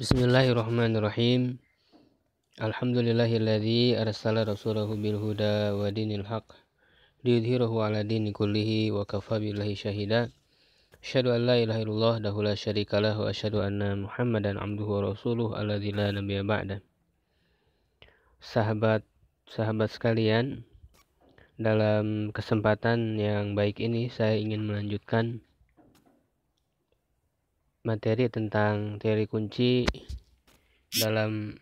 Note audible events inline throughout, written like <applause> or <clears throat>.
Bismillahirrahmanirrahim. Alhamdulillahilladzi arsala rasulahu bil huda wa dinil haq liyudhhirahu 'ala din kullihi wa kafa billahi syahida. Asyhadu an la ilaha illallah dahu la lah wa asyhadu anna Muhammadan abduhu wa rasuluh alladzi la nabiyya ba'da. Sahabat sahabat sekalian, dalam kesempatan yang baik ini saya ingin melanjutkan materi tentang teori kunci dalam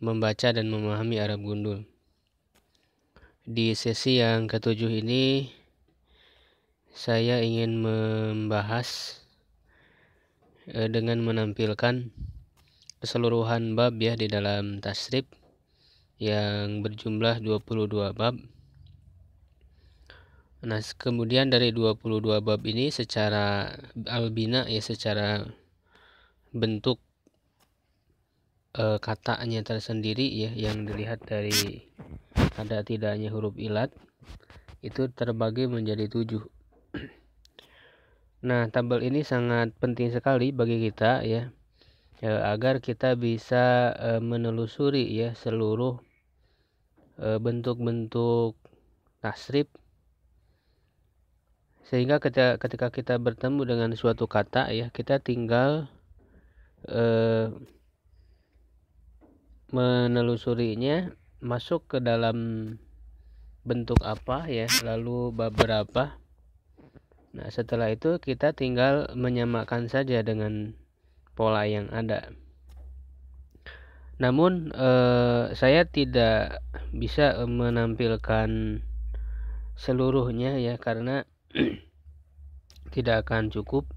membaca dan memahami Arab gundul. Di sesi yang ketujuh ini saya ingin membahas eh, dengan menampilkan keseluruhan bab ya di dalam tasrip yang berjumlah 22 bab Nah, kemudian dari 22 bab ini secara albina ya secara bentuk e, katanya tersendiri ya yang dilihat dari ada tidaknya huruf ilat itu terbagi menjadi tujuh. Nah, tabel ini sangat penting sekali bagi kita ya eh, agar kita bisa e, menelusuri ya seluruh bentuk-bentuk tasrif sehingga ketika, ketika kita bertemu dengan suatu kata ya kita tinggal eh, menelusurinya masuk ke dalam bentuk apa ya lalu beberapa nah setelah itu kita tinggal menyamakan saja dengan pola yang ada namun eh, saya tidak bisa menampilkan seluruhnya ya karena <clears throat> tidak akan cukup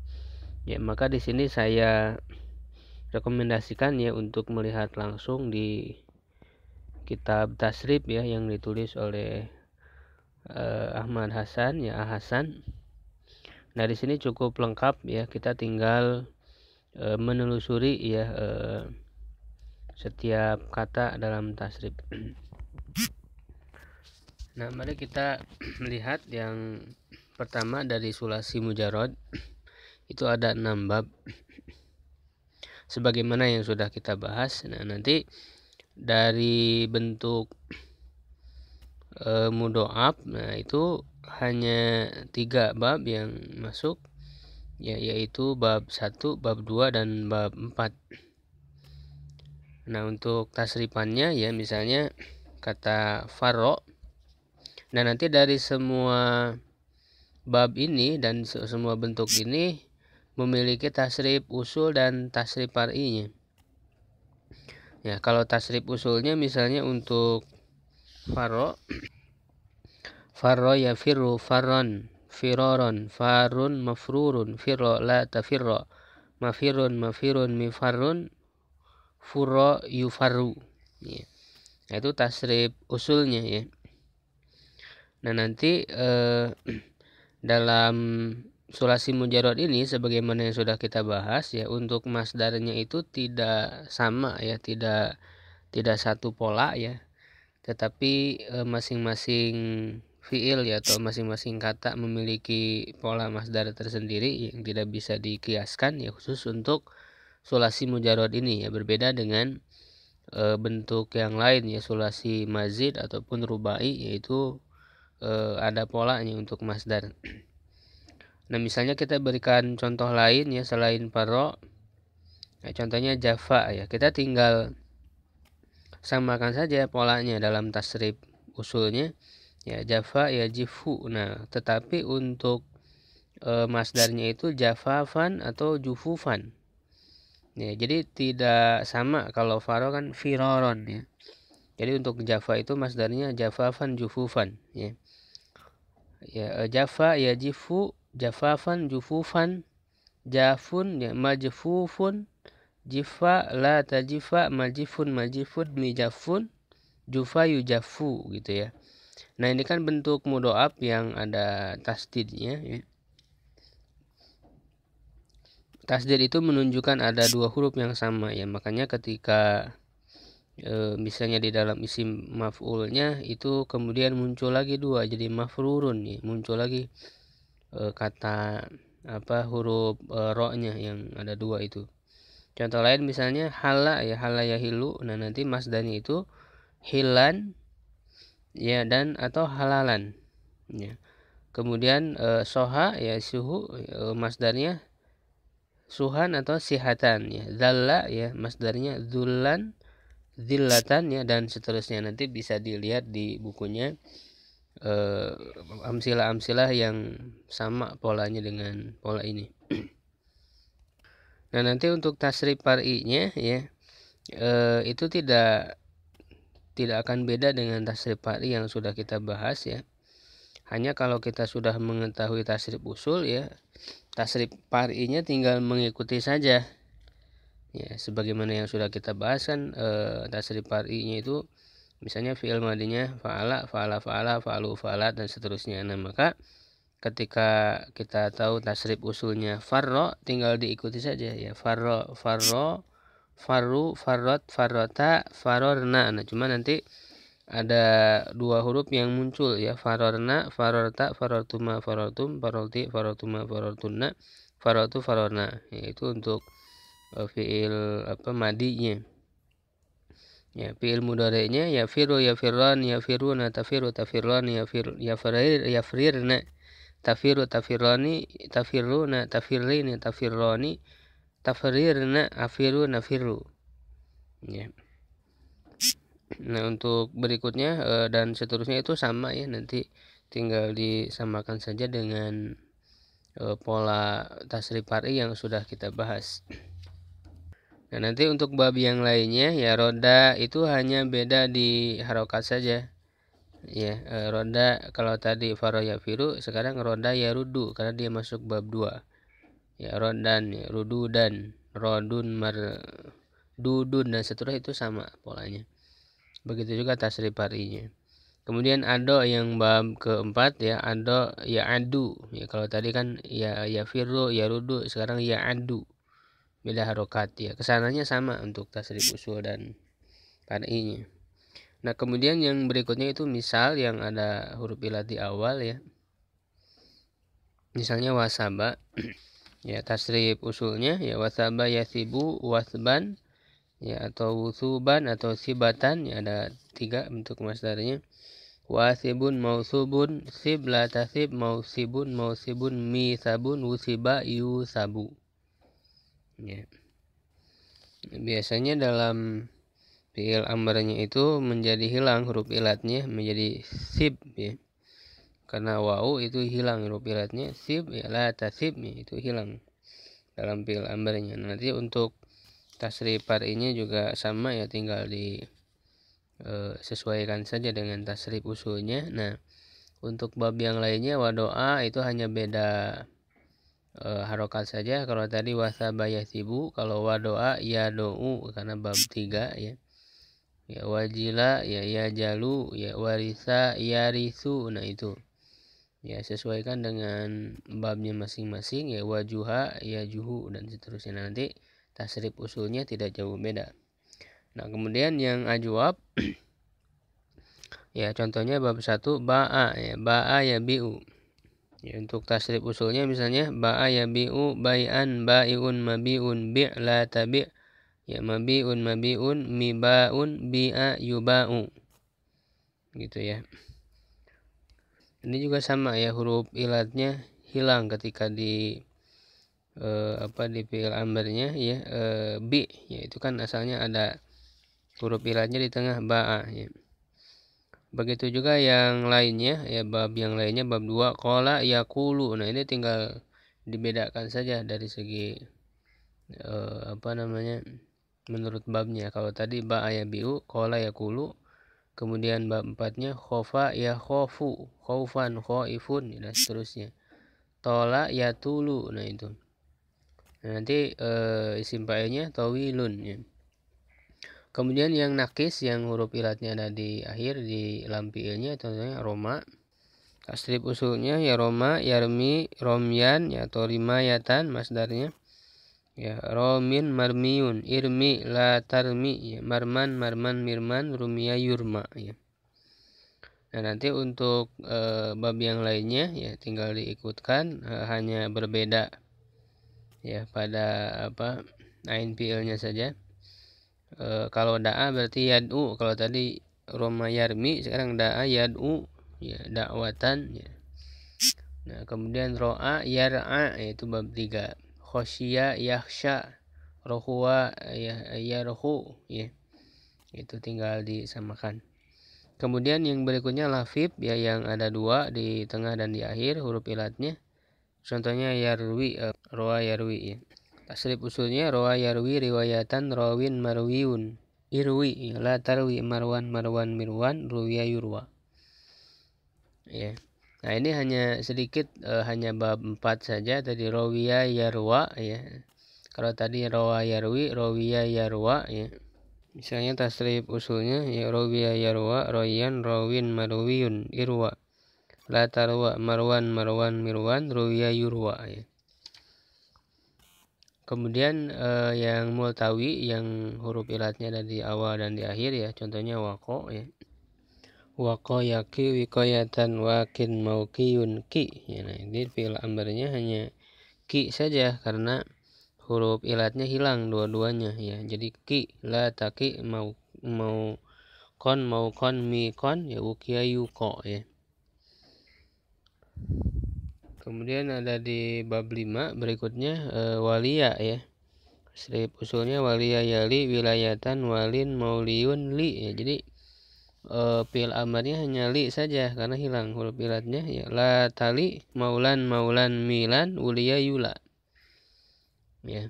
ya maka di sini saya rekomendasikan ya untuk melihat langsung di kitab tasrib ya yang ditulis oleh eh, Ahmad Hasan ya ah Hasan nah di sini cukup lengkap ya kita tinggal eh, menelusuri ya eh, setiap kata dalam tasrib <clears throat> nah mari kita <clears throat> melihat yang Pertama dari Sulasi Mujarod <clears throat> itu ada enam bab. <clears throat> Sebagaimana yang sudah kita bahas. Nah, nanti dari bentuk e, <clears throat> mudoab, nah itu hanya tiga bab yang masuk ya yaitu bab 1, bab 2 dan bab 4. Nah, untuk tasripannya ya misalnya kata farok Nah, nanti dari semua Bab ini dan semua bentuk ini memiliki tasrif usul dan tasrif parinya Ya, kalau tasrif usulnya misalnya untuk faro <clears throat> faro ya firu faron firoron farun mafrurun firo la ta tafiro mafirun mafirun farun furo yufaru ya. itu tasrif usulnya ya nah nanti eh, <clears throat> dalam sulasi mujarot ini sebagaimana yang sudah kita bahas ya untuk masdarnya itu tidak sama ya tidak tidak satu pola ya tetapi e, masing-masing e, fiil ya atau masing-masing kata memiliki pola masdar tersendiri yang tidak bisa dikiaskan ya khusus untuk sulasi mujarot ini ya berbeda dengan e, bentuk yang lain ya sulasi mazid ataupun rubai yaitu e, ada polanya untuk masdar. Nah, misalnya kita berikan contoh lain ya selain paro. Nah, contohnya Java ya. Kita tinggal samakan saja polanya dalam tasrif usulnya ya Java ya Jifu. Nah, tetapi untuk e, masdarnya itu java Javafan atau jufu Jufufan. Ya, jadi tidak sama kalau faro kan firoron ya. Jadi untuk Java itu masdarnya java Javafan Jufufan ya ya eh, jafa ya jifu jafafan jufufan jafun ya majfufun jifa la tajifa majifun majifun mijafun jufa yujafu gitu ya nah ini kan bentuk mudoab yang ada tasdidnya ya. tasdid itu menunjukkan ada dua huruf yang sama ya makanya ketika e, misalnya di dalam isim maf'ulnya itu kemudian muncul lagi dua jadi mafrurun nih muncul lagi e, kata apa huruf e, yang ada dua itu contoh lain misalnya hala ya hala ya hilu nah nanti masdarnya itu hilan ya dan atau halalan ya kemudian e, soha ya suhu e, masdarnya suhan atau sihatan ya zalla ya masdarnya zullan zillatan ya dan seterusnya nanti bisa dilihat di bukunya eh, amsilah-amsilah yang sama polanya dengan pola ini. nah, nanti untuk tasrif parinya ya eh, itu tidak tidak akan beda dengan tasrif pari yang sudah kita bahas ya. Hanya kalau kita sudah mengetahui tasrif usul ya, tasrif parinya tinggal mengikuti saja ya sebagaimana yang sudah kita bahas kan eh, tasrif nya itu misalnya fi'il madinya fa'ala fa'ala fa'ala fa'alu fa'ala dan seterusnya nah maka ketika kita tahu tasrif usulnya farro tinggal diikuti saja ya farro farro faru farrot farrota farorna nah cuma nanti ada dua huruf yang muncul ya farorna farorta farortuma farortum farolti farortuma farortuna farotu farorna yaitu untuk uh, fiil apa madinya ya fiil mudorenya ya firu ya firlan ya firuna tafiru firlan ya fir ya firir ya firirna tafiru ta tafiruna tafirrini tafirrani tafrirna afiru firu ya nah untuk berikutnya eh, dan seterusnya itu sama ya nanti tinggal disamakan saja dengan pola eh, pola tasrif yang sudah kita bahas Nah, nanti untuk bab yang lainnya ya roda itu hanya beda di harokat saja. Ya, roda kalau tadi faro ya firu, sekarang roda ya rudu karena dia masuk bab dua Ya rodan, ya, dan rodun mar dudun dan seterusnya itu sama polanya. Begitu juga tasrif harinya. Kemudian ado yang bab keempat ya ado ya adu. Ya kalau tadi kan ya ya firu, ya rudu, sekarang ya adu bila harokat ya kesananya sama untuk tasrif usul dan parinya nah kemudian yang berikutnya itu misal yang ada huruf ilat di awal ya misalnya wasaba <clears throat> ya tasrif usulnya ya wasaba yasibu wasban ya atau wusuban atau sibatan ya ada tiga bentuk masdarnya wasibun mausubun sib la tasib mausibun mausibun sabun wusiba yusabu ya biasanya dalam fiil amarnya itu menjadi hilang huruf ilatnya menjadi sib ya karena wau itu hilang huruf ilatnya sib ya la tasib ya, itu hilang dalam fiil amarnya nanti untuk tasrif ini juga sama ya tinggal di eh, sesuaikan saja dengan tasrif usulnya nah untuk bab yang lainnya wadoa itu hanya beda e, harokat saja kalau tadi wasabayasibu yasibu kalau wadoa ya doa karena bab tiga ya ya wajila ya ya jalu ya warisa ya risu nah itu ya sesuaikan dengan babnya masing-masing ya wajuha ya juhu dan seterusnya nah, nanti tasrif usulnya tidak jauh beda nah kemudian yang ajuab <clears throat> ya contohnya bab satu ba'a ya ba'a ya bi'u Ya, untuk tasrif usulnya misalnya ba'a yabi'u bai'an ba'i'un mabi'un bi' la tabi' ya mabi'un mabi'un miba'un bi'a yuba'u gitu ya ini juga sama ya huruf ilatnya hilang ketika di eh, apa di fi'il amrnya ya eh, bi ya itu kan asalnya ada huruf ilatnya di tengah ba'a ya. Begitu juga yang lainnya ya bab yang lainnya bab dua 2 ya kulu Nah, ini tinggal dibedakan saja dari segi eh, apa namanya? menurut babnya. Kalau tadi ba kola ya kulu kemudian bab empatnya khofa ya khofu khofan khoifun dan seterusnya tola ya tulu nah itu nah, nanti eh, isim paelnya tawilun ya Kemudian yang nakis yang huruf ilatnya ada di akhir di lam fiilnya contohnya Roma. Tasrif usulnya ya Roma, Yarmi, Romyan ya atau Rimayatan masdarnya. Ya, Romin Marmiun, Irmi Latarmi, ya, Marman Marman Mirman, Rumia Yurma ya. Nah, nanti untuk e, bab yang lainnya ya tinggal diikutkan e, hanya berbeda ya pada apa ANPL-nya saja e, kalau da'a berarti yad'u kalau tadi Roma yarmi sekarang da'a yad'u ya dakwatan ya. Nah, kemudian ro'a yar'a yaitu bab 3. Khosya yahsya rohwa ya yarhu ya. Itu tinggal disamakan. Kemudian yang berikutnya lafib ya yang ada dua di tengah dan di akhir huruf ilatnya. Contohnya yarwi, uh, roa yarwi ya. Tasrif usulnya roa yarwi riwayatan rawin marwiun. Irwi la tarwi marwan marwan mirwan ruwiya yurwa. Ya. Nah, ini hanya sedikit uh, hanya bab empat saja tadi rawiya yarwa ya. Kalau tadi rawa yarwi, rawiya yarwa ya. Misalnya tasrif usulnya ya rawiya yarwa, royan rawin marwiun, irwa. La tarwa marwan marwan mirwan ruwiya yurwa ya. Kemudian uh, yang multawi yang huruf ilatnya ada di awal dan di akhir ya, contohnya wako ya. Wako yaki wikoyatan wakin maukiyun ki. Ya, nah, ini fil ambarnya hanya ki saja karena huruf ilatnya hilang dua-duanya ya. Jadi ki la taki mau mau kon mau kon mi kon ya ukiya yuko ya. Kemudian ada di bab 5 berikutnya e, walia ya. strip usulnya walia yali wilayatan walin mauliun li ya. Jadi e, eh, pil amarnya hanya li saja karena hilang huruf ilatnya ya. La tali maulan maulan milan ulia yula. Ya.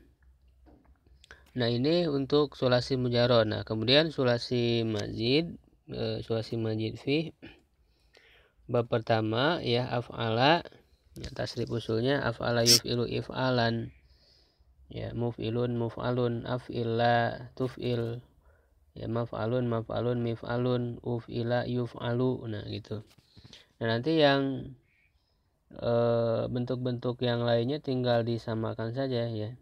Nah ini untuk sulasi mujarro. Nah kemudian sulasi majid, e, sulasi majid fi bab pertama ya afala ya tasrif usulnya af'ala yuf'ilu if'alan ya muf'ilun muf'alun af'ila tuf'il ya maf'alun maf'alun mif'alun uf'ila yuf'alu nah gitu nah nanti yang eh, bentuk-bentuk yang lainnya tinggal disamakan saja ya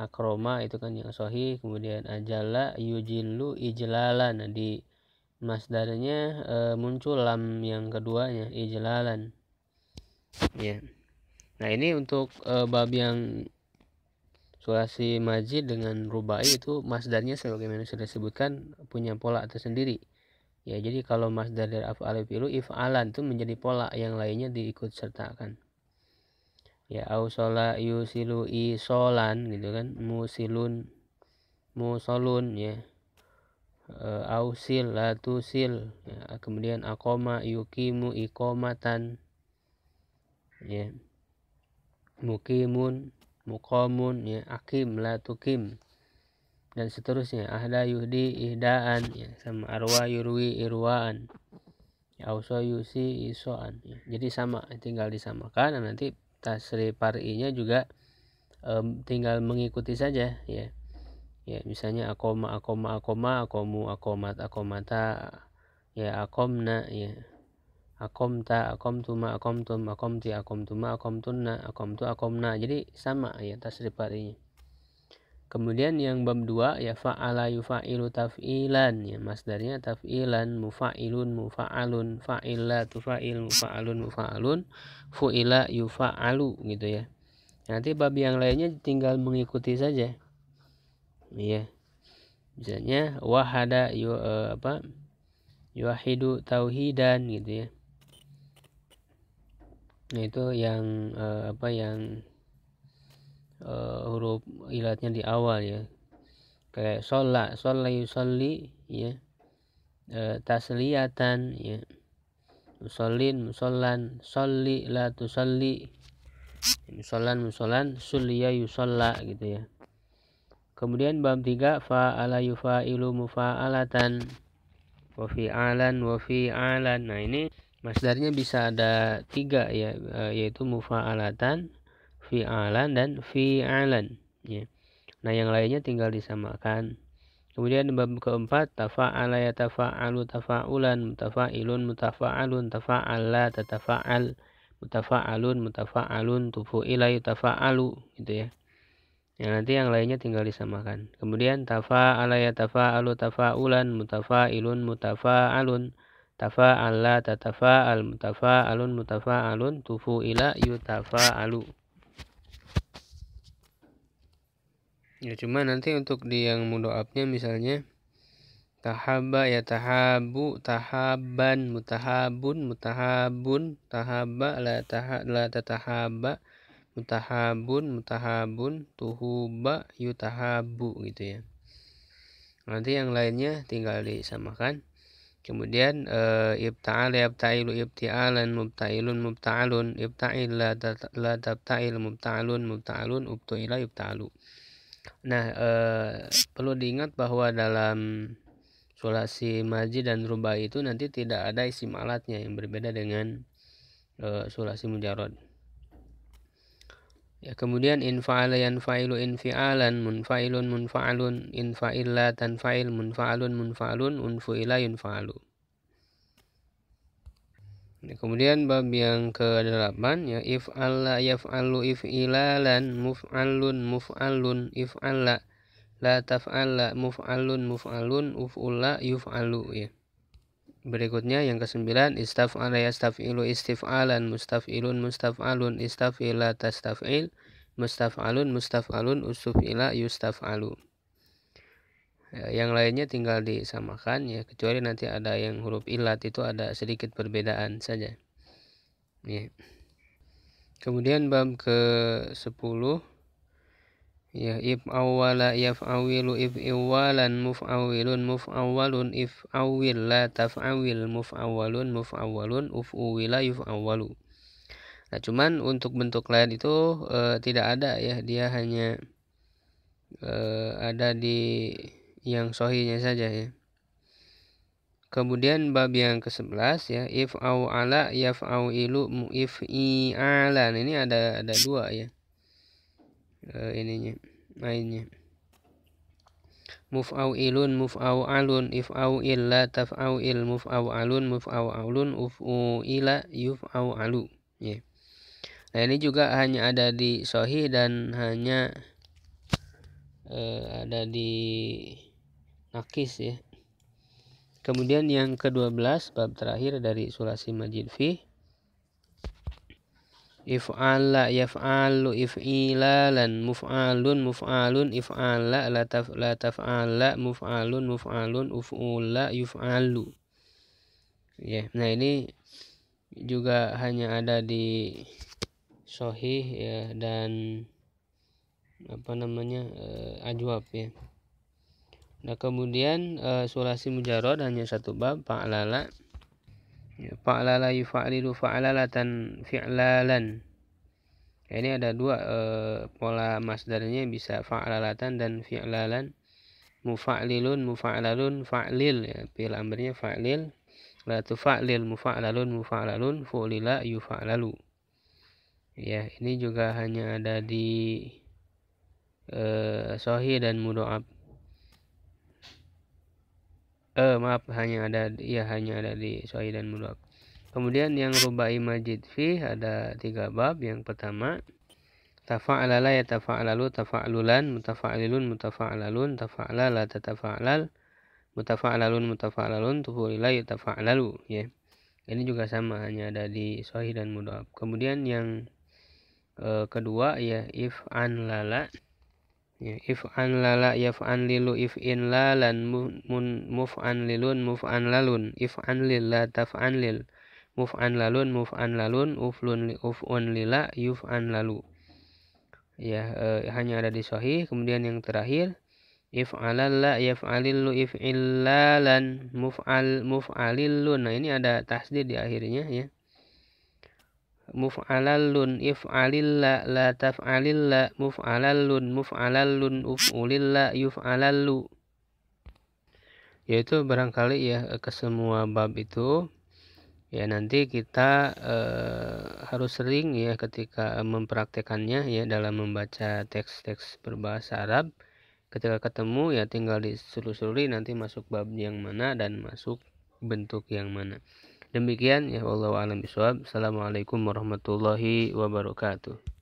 akroma itu kan yang sohi kemudian ajala yujilu ijlala nah di masdarnya e, muncul lam yang keduanya ijlalan ya nah ini untuk e, bab yang sulasi maji dengan rubai itu masdarnya sebagaimana sudah disebutkan punya pola tersendiri ya jadi kalau masdar dari af'al fi'lu if'alan itu menjadi pola yang lainnya diikut sertakan ya au yusilu isolan gitu kan musilun musolun ya e, eh, ausil latusil ya, kemudian akoma yukimu ikomatan ya mukimun mukomun, ya akim la tukim dan seterusnya ahda yudi ihdaan ya sama arwa yurwi irwaan ya auso yusi isoan ya. jadi sama tinggal disamakan dan nanti tasri parinya juga um, tinggal mengikuti saja ya ya misalnya akoma akoma akoma akomu akomat akomata ya akomna ya akom akom akom akom akomta akomtuma akomtum akomti akom tu akom na jadi sama ya tasrif artinya kemudian yang bab dua ya fa'ala yufa'ilu taf'ilan ya masdarnya taf'ilan mufa'ilun mufa'alun fa'ila tufa'il mufa'alun mufa'alun fu'ila yufa'alu gitu ya nanti bab yang lainnya tinggal mengikuti saja iya misalnya wahada yu, eh, apa yuahidu tauhidan gitu ya nah itu yang uh, apa yang uh, huruf ilatnya di awal ya kayak sholat sholat yusolli ya E, eh, tasliatan ya musolin musolan soli la tusolli musolan musolan sulia yusolla gitu ya kemudian bab tiga 3 ilu mufa alatan wafi alan, wafi alan. nah ini Masdarnya bisa ada tiga ya, eh, yaitu mufa'alatan, fi'alan dan fi'alan. Ya. Nah yang lainnya tinggal disamakan. Kemudian bab keempat tafa'ala ya tafa'alu tafa'ulan mutafa'ilun mutafa'alun tafa'ala tatafa'al mutafa'alun mutafa'alun tufu'ila yutafa'alu gitu ya. Yang nanti yang lainnya tinggal disamakan. Kemudian tafa'ala ya tafa'alu tafa'ulan mutafa'ilun mutafa'alun tafa'ala tatafa'al mutafa'alun mutafa'alun tufu'ila yutafa'alu ya cuma nanti untuk di yang mudoabnya misalnya tahaba ya tahabu tahaban mutahabun mutahabun tahaba la taha la tatahaba mutahabun mutahabun tuhuba yutahabu gitu ya nanti yang lainnya tinggal disamakan Kemudian uh, eh, ibta'al yabta'ilu ibti'alan mubta'ilun mubta'alun ibta'il la, la tabta'il mubta'alun mubta'alun ubtu'ila ibta'alu. Nah, uh, perlu diingat bahwa dalam solasi maji dan rubai itu nanti tidak ada isim alatnya yang berbeda dengan eh, solasi sulasi mujarad. Ya, kemudian infa'ala yanfa'ilu infi'alan munfa'ilun munfa'alun mun tanfa'il munfa'alun munfa'alun unfu'ila yunfa'alu. Ya, kemudian bab yang ke-8 ya alla yaf'alu ilalan muf'alun muf'alun alla la taf'alla muf'alun muf'alun uf'ula yuf'alu ya. Berikutnya yang kesembilan istaf'ala yastaf'ilu istif'alan mustaf'ilun mustaf'alun istaf'ila tastaf'il mustaf'alun mustaf'alun ustuf'ila yustaf'alu. Ya, yang lainnya tinggal disamakan ya kecuali nanti ada yang huruf ilat itu ada sedikit perbedaan saja. Ya. Kemudian bab ke-10 ya if awwala yaf'awilu if iwalan muf'awilun awalun, if awil la taf'awil muf'awwalun muf'awwalun uf'uwila yuf'awwalu nah cuman untuk bentuk lain itu e, tidak ada ya dia hanya e, ada di yang sohinya saja ya Kemudian bab yang ke-11 ya if awala ala awilu, if i'alan ini ada ada dua ya uh, ininya mainnya muf'au ilun move muf'au alun If if'au illa taf'au il Move muf'au alun move muf'au alun uf'u ila yuf'au alu ya yeah. nah ini juga hanya ada di sohi dan hanya uh, ada di nakis ya kemudian yang kedua belas bab terakhir dari sulasi majid fi if'ala yaf'alu if'ilalan muf'alun muf'alun if'ala la taf la taf'ala muf'alun muf'alun uf'ula yuf'alu ya yeah. nah ini juga hanya ada di sohih ya dan apa namanya uh, ajwab ya nah kemudian uh, eh, sulasi mujarad hanya satu bab pak lala ya, fa'lala yufa'lilu fa'lalatan fi'lalan ya, ini ada dua e, pola masdarnya bisa fa'lalatan dan fi'lalan mufa'lilun mufa'lalun fa'lil ya, fi'il amrnya fa'lil la tufa'lil mufa'lalun mufa'lalun fu'lila yufa'lalu ya ini juga hanya ada di e, eh, sohi dan mudoab eh maaf hanya ada ya hanya ada di Sohi dan Mudak. Kemudian yang rubai majid fi ada tiga bab. Yang pertama tafa'alala ya tafa'alalu tafa'alulan mutafa'alilun mutafa'alalun tafa'alala tatafa'alal mutafa'alalun mutafa'alalun tufulila ya tafa'alalu ya. Ini juga sama hanya ada di Sohi dan Mudak. Kemudian yang e, kedua ya if an lala if an lala if an lilu if in lalan mun muf an lilun muf an lalun if an lil la taf an lil muf an lalun muf an lalun lun li uf un lila yuf an lalu ya eh, hanya ada di Sahih. kemudian yang terakhir if la if alillu if in illalan muf al muf alilun nah ini ada tasdid di akhirnya ya muf'alallun if'alilla la taf'alilla muf'alallun muf'alallun uf'ulilla yuf'alallu yaitu barangkali ya eh, ke semua bab itu ya nanti kita eh, harus sering ya ketika eh, mempraktekannya ya dalam membaca teks-teks berbahasa Arab ketika ketemu ya tinggal diselusuri nanti masuk bab yang mana dan masuk bentuk yang mana Demikian ya Allah alam biswab. Assalamualaikum warahmatullahi wabarakatuh.